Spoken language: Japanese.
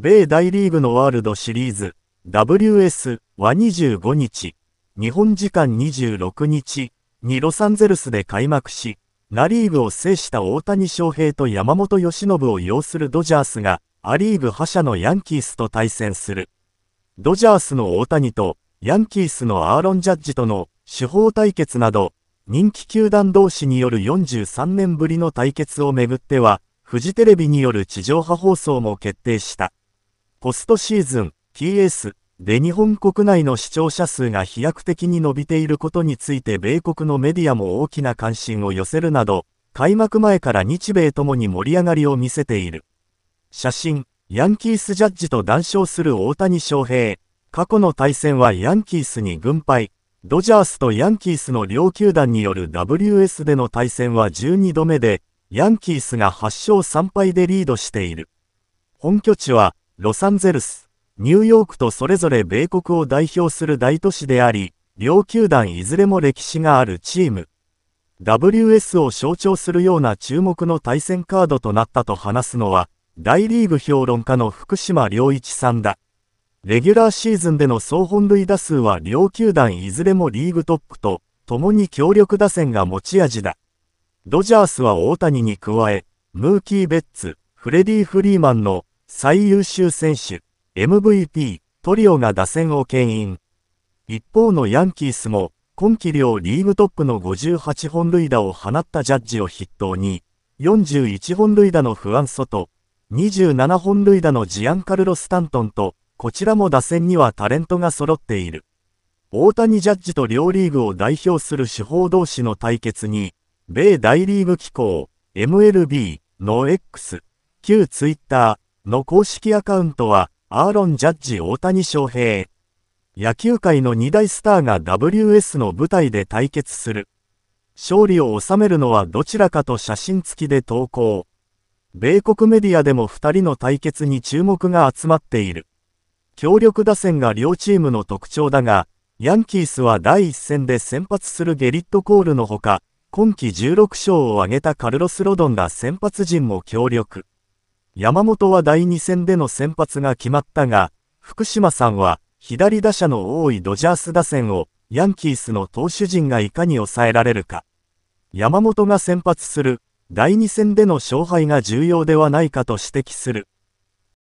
米大リーグのワールドシリーズ WS は25日、日本時間26日にロサンゼルスで開幕し、ナリーグを制した大谷翔平と山本由伸を擁するドジャースが、アリーグ覇者のヤンキースと対戦する。ドジャースの大谷と、ヤンキースのアーロン・ジャッジとの手法対決など、人気球団同士による43年ぶりの対決をめぐっては、フジテレビによる地上波放送も決定した。ポストシーズン TS で日本国内の視聴者数が飛躍的に伸びていることについて米国のメディアも大きな関心を寄せるなど、開幕前から日米ともに盛り上がりを見せている。写真、ヤンキースジャッジと談笑する大谷翔平。過去の対戦はヤンキースに軍配。ドジャースとヤンキースの両球団による WS での対戦は12度目で、ヤンキースが8勝3敗でリードしている。本拠地は、ロサンゼルス、ニューヨークとそれぞれ米国を代表する大都市であり、両球団いずれも歴史があるチーム。WS を象徴するような注目の対戦カードとなったと話すのは、大リーグ評論家の福島良一さんだ。レギュラーシーズンでの総本塁打数は両球団いずれもリーグトップと、共に強力打線が持ち味だ。ドジャースは大谷に加え、ムーキー・ベッツ、フレディ・フリーマンの最優秀選手、MVP、トリオが打線を牽引。一方のヤンキースも、今季両リーグトップの58本塁打を放ったジャッジを筆頭に、41本塁打のフアンソと、27本塁打のジアンカルロ・スタントンと、こちらも打線にはタレントが揃っている。大谷ジャッジと両リーグを代表する手法同士の対決に、米大リーグ機構、MLB、ノ X、旧 Twitter、の公式アカウントは、アーロン・ジャッジ・大谷翔平。野球界の2大スターが WS の舞台で対決する。勝利を収めるのはどちらかと写真付きで投稿。米国メディアでも2人の対決に注目が集まっている。強力打線が両チームの特徴だが、ヤンキースは第1戦で先発するゲリット・コールのほか、今季16勝を挙げたカルロス・ロドンが先発陣も強力。山本は第2戦での先発が決まったが、福島さんは、左打者の多いドジャース打線を、ヤンキースの投手陣がいかに抑えられるか。山本が先発する、第2戦での勝敗が重要ではないかと指摘する。